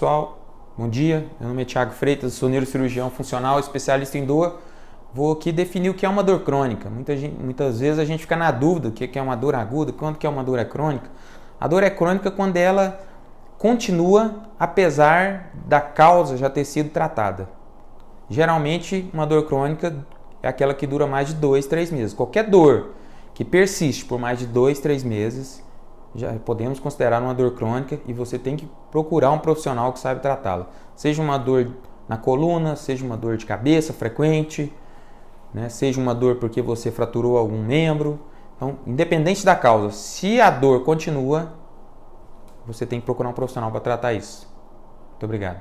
pessoal, bom dia. Meu nome é Tiago Freitas, sou neurocirurgião funcional, especialista em dor. Vou aqui definir o que é uma dor crônica. Muita gente, muitas vezes a gente fica na dúvida o que é uma dor aguda, quanto que é uma dor é crônica. A dor é crônica quando ela continua apesar da causa já ter sido tratada. Geralmente, uma dor crônica é aquela que dura mais de dois, três meses. Qualquer dor que persiste por mais de dois, três meses já podemos considerar uma dor crônica e você tem que procurar um profissional que sabe tratá-la. Seja uma dor na coluna, seja uma dor de cabeça frequente, né? seja uma dor porque você fraturou algum membro. Então, independente da causa, se a dor continua, você tem que procurar um profissional para tratar isso. Muito obrigado.